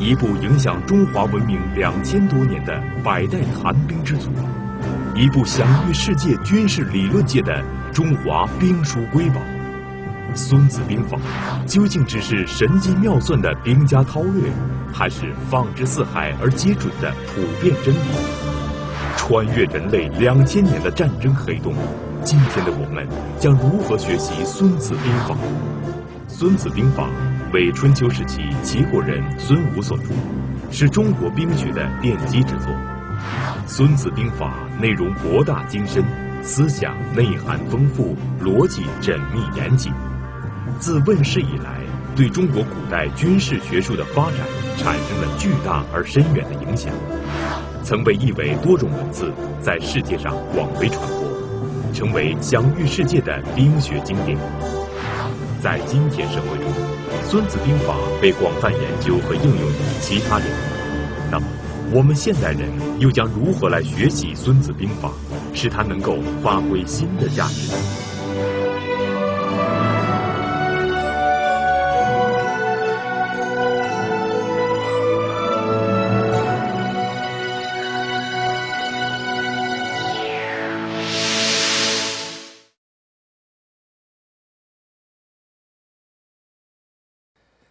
一部影响中华文明两千多年的百代谈兵之祖，一部享誉世界军事理论界的中华兵书瑰宝《孙子兵法》，究竟只是神机妙算的兵家韬略，还是放之四海而皆准的普遍真理？穿越人类两千年的战争黑洞，今天的我们将如何学习《孙子兵法》？《孙子兵法》。为春秋时期齐国人孙武所著，是中国兵学的奠基之作。《孙子兵法》内容博大精深，思想内涵丰富，逻辑缜密严谨。自问世以来，对中国古代军事学术的发展产生了巨大而深远的影响，曾被译为多种文字，在世界上广为传播，成为享誉世界的兵学经典。在今天社会中，《孙子兵法》被广泛研究和应用于其他人，那么我们现代人又将如何来学习《孙子兵法》，使它能够发挥新的价值？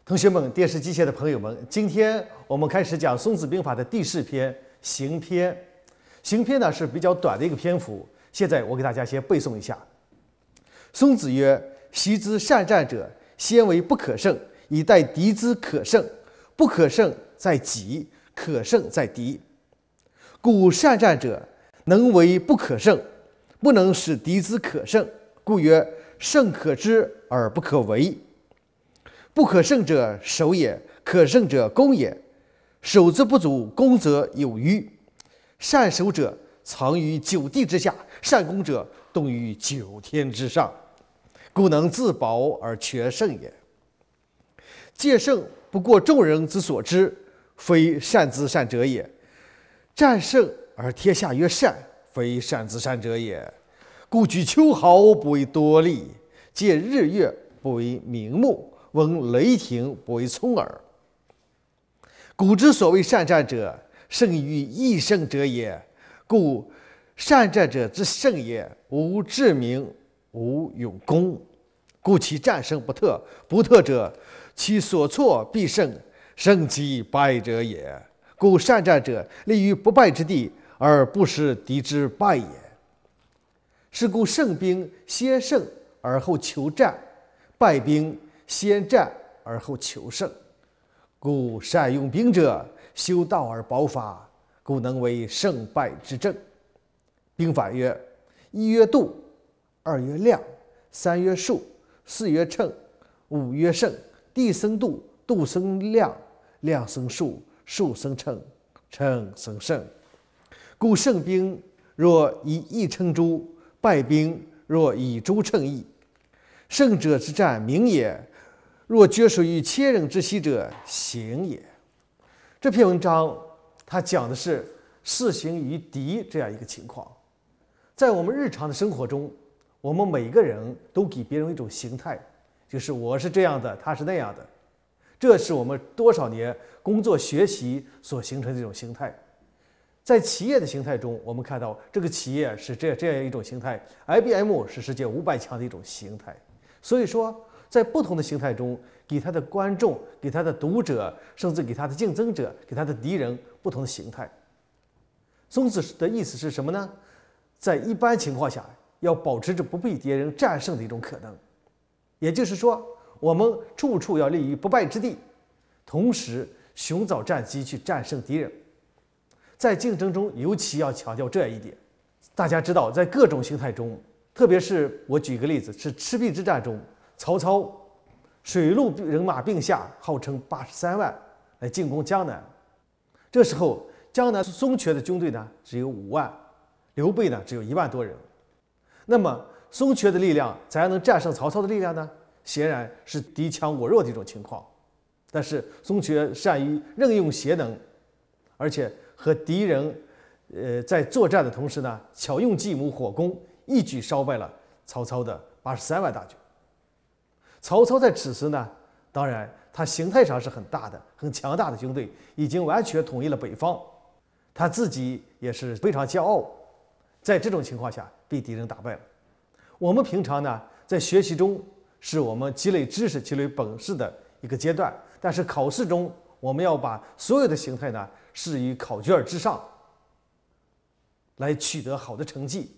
同学们，电视机前的朋友们，今天我们开始讲《孙子兵法》的第四篇《行篇》。《行篇》呢是比较短的一个篇幅，现在我给大家先背诵一下。孙子曰：“习之善战者，先为不可胜，以待敌之可胜。不可胜在己，可胜在敌。故善战者能为不可胜，不能使敌之可胜。故曰：胜可知而不可为。”不可胜者守也，可胜者攻也。守则不足，攻则有余。善守者，藏于九地之下；善攻者，动于九天之上。故能自保而全胜也。戒胜不过众人之所知，非善之善者也。战胜而天下曰善，非善之善者也。故举秋毫不为多利，借日月不为明目。闻雷霆不为聪耳。古之所谓善战者，胜于易胜者也。故善战者之胜也，无智明，无勇功。故其战胜不特不特者，其所错必胜，胜其败者也。故善战者，立于不败之地，而不失敌之败也。是故胜兵先胜而后求战，败兵。先战而后求胜，故善用兵者修道而保法，故能为胜败之政。兵法曰：一曰度，二曰量，三曰数，四曰称，五曰胜。地生度，度生量，量生数，数生称，称生胜。故胜兵若以义称诸，败兵若以诸称义。胜者之战名也。若决水于千人之溪者，行也。这篇文章它讲的是四行于敌这样一个情况。在我们日常的生活中，我们每个人都给别人一种形态，就是我是这样的，他是那样的。这是我们多少年工作学习所形成的一种形态。在企业的形态中，我们看到这个企业是这样这样一种形态。IBM 是世界五百强的一种形态，所以说。在不同的形态中，给他的观众、给他的读者，甚至给他的竞争者、给他的敌人不同的形态。孙子的意思是什么呢？在一般情况下，要保持着不被敌人战胜的一种可能。也就是说，我们处处要立于不败之地，同时寻找战机去战胜敌人。在竞争中，尤其要强调这一点。大家知道，在各种形态中，特别是我举个例子，是赤壁之战中。曹操水陆人马并下，号称八十三万，来进攻江南。这时候，江南孙权的军队呢只有五万，刘备呢只有一万多人。那么，孙权的力量样能战胜曹操的力量呢？显然是敌强我弱的一种情况。但是，孙权善于任用贤能，而且和敌人，呃，在作战的同时呢，巧用计谋火攻，一举烧败了曹操的八十三万大军。曹操在此时呢，当然他形态上是很大的、很强大的军队，已经完全统一了北方，他自己也是非常骄傲。在这种情况下被敌人打败了。我们平常呢在学习中是我们积累知识、积累本事的一个阶段，但是考试中我们要把所有的形态呢置于考卷之上，来取得好的成绩。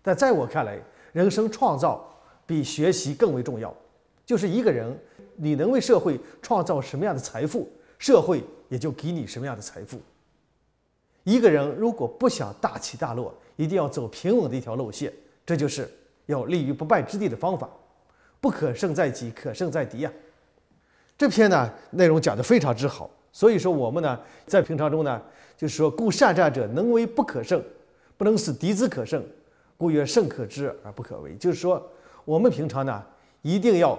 但在我看来，人生创造。比学习更为重要，就是一个人，你能为社会创造什么样的财富，社会也就给你什么样的财富。一个人如果不想大起大落，一定要走平稳的一条路线，这就是要立于不败之地的方法。不可胜在己，可胜在敌啊！这篇呢内容讲的非常之好，所以说我们呢在平常中呢，就是说故善战者能为不可胜，不能使敌之可胜，故曰胜可知而不可为，就是说。我们平常呢，一定要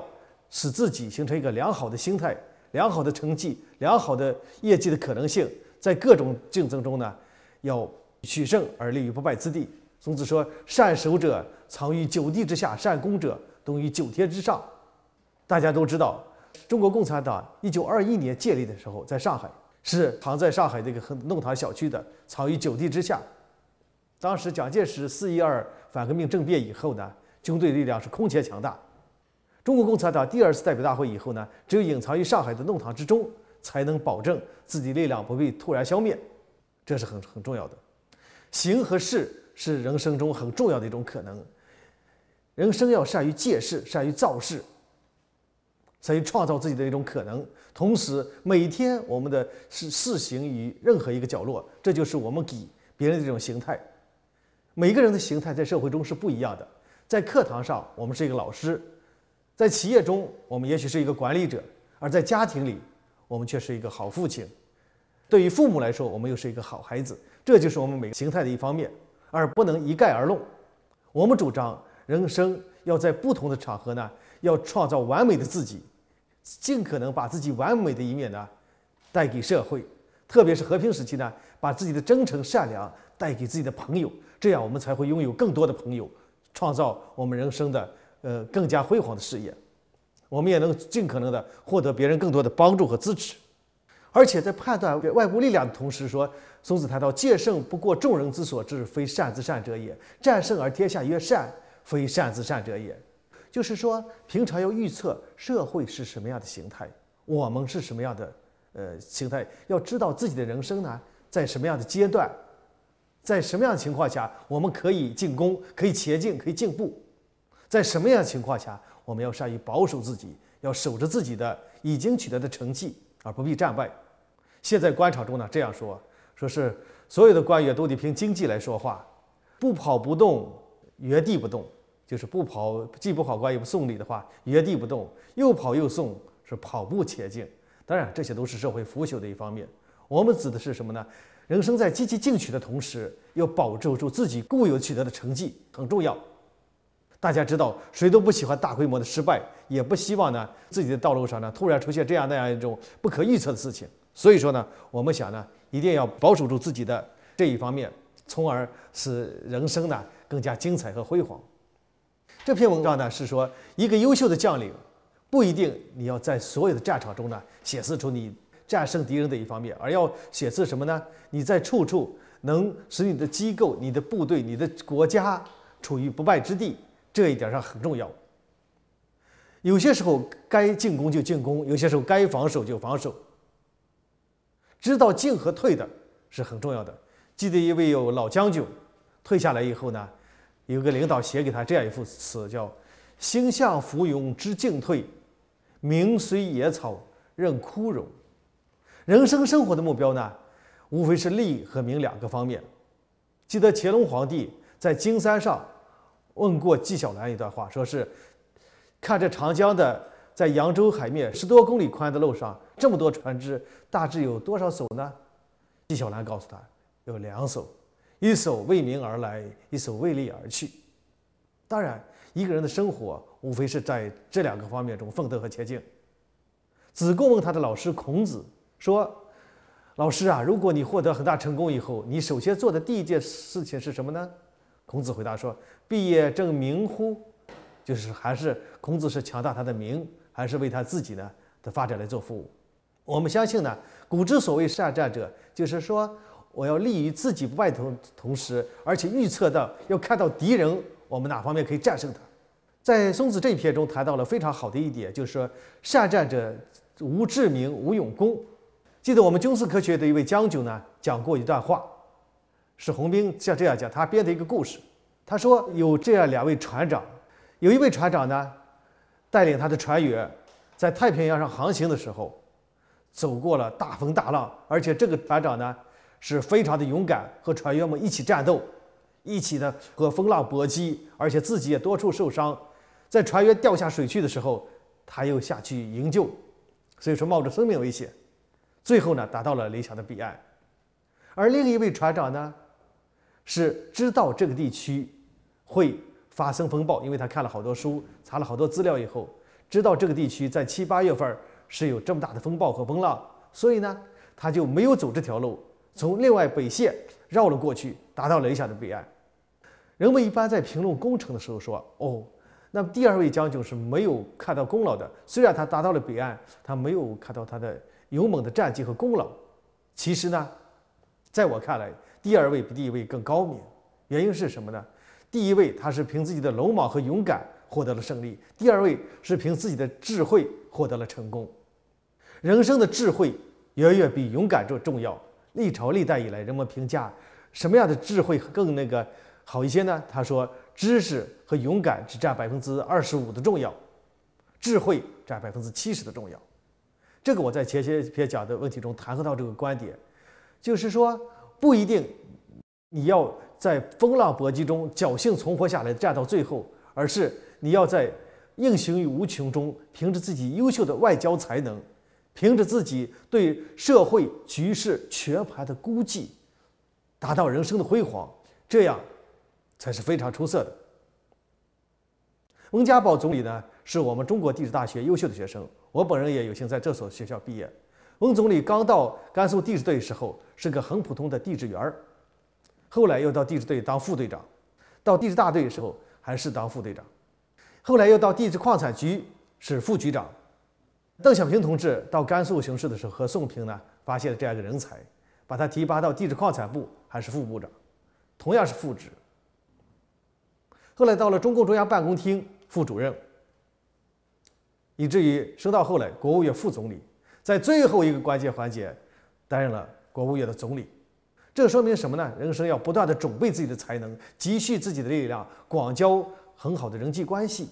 使自己形成一个良好的心态、良好的成绩、良好的业绩的可能性，在各种竞争中呢，要取胜而立于不败之地。孔子说：“善守者藏于九地之下，善攻者动于九天之上。”大家都知道，中国共产党一九二一年建立的时候，在上海是藏在上海这个弄堂小区的，藏于九地之下。当时蒋介石四一二反革命政变以后呢？军队力量是空前强大。中国共产党第二次代表大会以后呢，只有隐藏于上海的弄堂之中，才能保证自己力量不被突然消灭。这是很很重要的。行和势是人生中很重要的一种可能。人生要善于借势，善于造势，善于创造自己的一种可能。同时，每天我们的是试行于任何一个角落，这就是我们给别人的一种形态。每个人的形态在社会中是不一样的。在课堂上，我们是一个老师；在企业中，我们也许是一个管理者；而在家庭里，我们却是一个好父亲。对于父母来说，我们又是一个好孩子。这就是我们每个形态的一方面，而不能一概而论。我们主张，人生要在不同的场合呢，要创造完美的自己，尽可能把自己完美的一面呢，带给社会。特别是和平时期呢，把自己的真诚、善良带给自己的朋友，这样我们才会拥有更多的朋友。创造我们人生的呃更加辉煌的事业，我们也能尽可能的获得别人更多的帮助和支持。而且在判断外部力量的同时，说孙子谈到“借胜不过众人之所知，非善之善者也；战胜而天下曰善，非善之善者也。”就是说，平常要预测社会是什么样的形态，我们是什么样的呃形态，要知道自己的人生呢在什么样的阶段。在什么样的情况下，我们可以进攻，可以前进，可以进步；在什么样的情况下，我们要善于保守自己，要守着自己的已经取得的成绩，而不必战败。现在官场中呢这样说，说是所有的官员都得凭经济来说话，不跑不动，原地不动；就是不跑，既不跑官也不送礼的话，原地不动；又跑又送，是跑步前进。当然，这些都是社会腐朽的一方面。我们指的是什么呢？人生在积极进取的同时，要保证住自己固有取得的成绩很重要。大家知道，谁都不喜欢大规模的失败，也不希望呢自己的道路上呢突然出现这样那样一种不可预测的事情。所以说呢，我们想呢，一定要保守住自己的这一方面，从而使人生呢更加精彩和辉煌。这篇文章呢是说，一个优秀的将领不一定你要在所有的战场中呢显示出你。战胜敌人的一方面，而要写字什么呢？你在处处能使你的机构、你的部队、你的国家处于不败之地，这一点上很重要。有些时候该进攻就进攻，有些时候该防守就防守。知道进和退的是很重要的。记得一位有老将军退下来以后呢，有个领导写给他这样一副词，叫“星象浮云知进退，名虽野草任枯荣”。人生生活的目标呢，无非是利和名两个方面。记得乾隆皇帝在金山上问过纪晓岚一段话，说是：“看这长江的，在扬州海面十多公里宽的路上，这么多船只，大致有多少艘呢？”纪晓岚告诉他：“有两艘，一艘为名而来，一艘为利而去。”当然，一个人的生活无非是在这两个方面中奋斗和前进。子贡问他的老师孔子。说，老师啊，如果你获得很大成功以后，你首先做的第一件事情是什么呢？孔子回答说：“毕业正名乎。”就是还是孔子是强大他的名，还是为他自己呢的发展来做服务？我们相信呢，古之所谓善战者，就是说我要利于自己，不败同同时，而且预测到要看到敌人，我们哪方面可以战胜他？在孙子这一篇中谈到了非常好的一点，就是说善战者无智名，无勇功。记得我们军事科学的一位将军呢讲过一段话，史红兵像这样讲，他编的一个故事。他说有这样两位船长，有一位船长呢带领他的船员在太平洋上航行的时候，走过了大风大浪，而且这个船长呢是非常的勇敢，和船员们一起战斗，一起呢和风浪搏击，而且自己也多处受伤。在船员掉下水去的时候，他又下去营救，所以说冒着生命危险。最后呢，达到了理想的彼岸，而另一位船长呢，是知道这个地区会发生风暴，因为他看了好多书，查了好多资料以后，知道这个地区在七八月份是有这么大的风暴和风浪，所以呢，他就没有走这条路，从另外北线绕了过去，达到了理想的彼岸。人们一般在评论工程的时候说：“哦，那第二位将军是没有看到功劳的，虽然他达到了彼岸，他没有看到他的。”勇猛的战绩和功劳，其实呢，在我看来，第二位比第一位更高明。原因是什么呢？第一位他是凭自己的鲁莽和勇敢获得了胜利，第二位是凭自己的智慧获得了成功。人生的智慧远远比勇敢重重要。历朝历代以来，人们评价什么样的智慧更那个好一些呢？他说，知识和勇敢只占百分之二十五的重要，智慧占百分之七十的重要。这个我在前些篇讲的问题中谈到这个观点，就是说不一定你要在风浪搏击中侥幸存活下来，站到最后，而是你要在应行于无穷中，凭着自己优秀的外交才能，凭着自己对社会局势全盘的估计，达到人生的辉煌，这样才是非常出色的。温家宝总理呢，是我们中国地质大学优秀的学生。我本人也有幸在这所学校毕业。温总理刚到甘肃地质队的时候是个很普通的地质员儿，后来又到地质队当副队长，到地质大队的时候还是当副队长，后来又到地质矿产局是副局长。邓小平同志到甘肃巡视的时候，和宋平呢发现了这样一个人才，把他提拔到地质矿产部还是副部长，同样是副职。后来到了中共中央办公厅副主任。以至于升到后来，国务院副总理，在最后一个关键环节，担任了国务院的总理。这说明什么呢？人生要不断地准备自己的才能，积蓄自己的力量，广交很好的人际关系，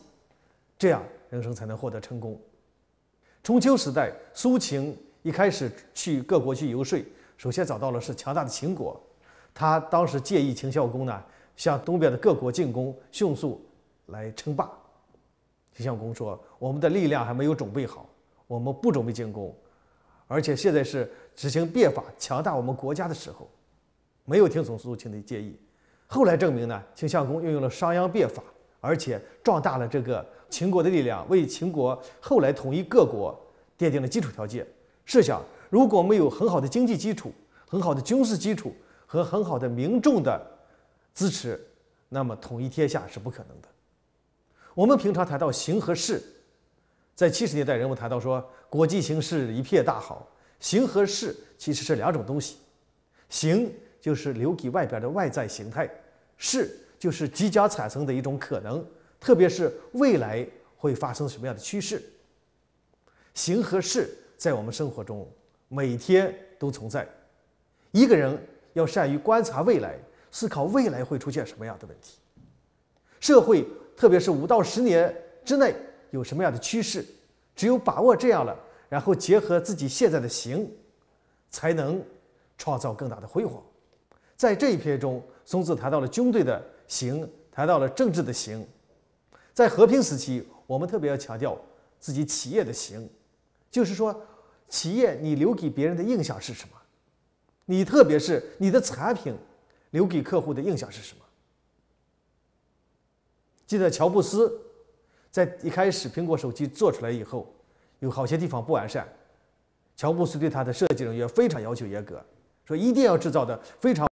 这样人生才能获得成功。春秋时代，苏秦一开始去各国去游说，首先找到了是强大的秦国。他当时建议秦孝公呢，向东边的各国进攻，迅速来称霸。秦相公说：“我们的力量还没有准备好，我们不准备进攻，而且现在是执行变法、强大我们国家的时候。”没有听从苏秦的建议。后来证明呢，秦相公运用了商鞅变法，而且壮大了这个秦国的力量，为秦国后来统一各国奠定了基础条件。试想，如果没有很好的经济基础、很好的军事基础和很好的民众的支持，那么统一天下是不可能的。我们平常谈到“形”和“势”，在七十年代，人们谈到说国际形势一片大好。“形”和“势”其实是两种东西，“形”就是留给外边的外在形态，“势”就是即将产生的一种可能，特别是未来会发生什么样的趋势。“形”和“势”在我们生活中每天都存在。一个人要善于观察未来，思考未来会出现什么样的问题，社会。特别是五到十年之内有什么样的趋势，只有把握这样了，然后结合自己现在的行，才能创造更大的辉煌。在这一篇中，孙子谈到了军队的行，谈到了政治的行。在和平时期，我们特别要强调自己企业的行，就是说，企业你留给别人的印象是什么？你特别是你的产品留给客户的印象是什么？记得乔布斯在一开始苹果手机做出来以后，有好些地方不完善，乔布斯对他的设计人员非常要求严格，说一定要制造的非常。